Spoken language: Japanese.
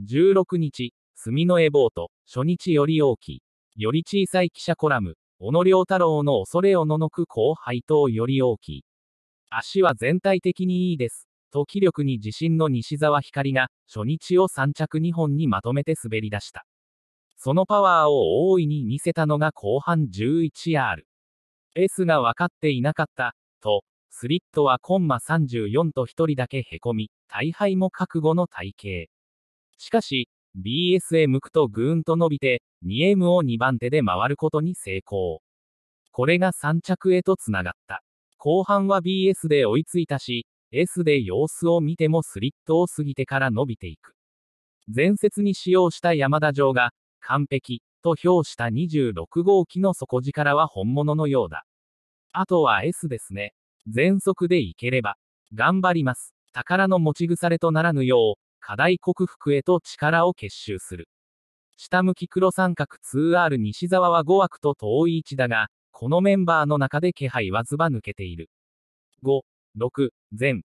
16日、住の絵ボート、初日より大きい。より小さい記者コラム、小野良太郎の恐れをののく後輩とより大きい。足は全体的にいいです。と気力に自信の西沢光が、初日を3着2本にまとめて滑り出した。そのパワーを大いに見せたのが後半 11R。S が分かっていなかった、と、スリットはコンマ34と1人だけへこみ、大敗も覚悟の体型。しかし、BS へ向くとぐーんと伸びて、2M を2番手で回ることに成功。これが3着へとつながった。後半は BS で追いついたし、S で様子を見てもスリットを過ぎてから伸びていく。前節に使用した山田城が、完璧、と評した26号機の底力は本物のようだ。あとは S ですね。全速でいければ。頑張ります。宝の持ち腐れとならぬよう、課題克服へと力を結集する。下向き黒三角 2R 西沢は5枠と遠い位置だが、このメンバーの中で気配はずば抜けている。5、6、全、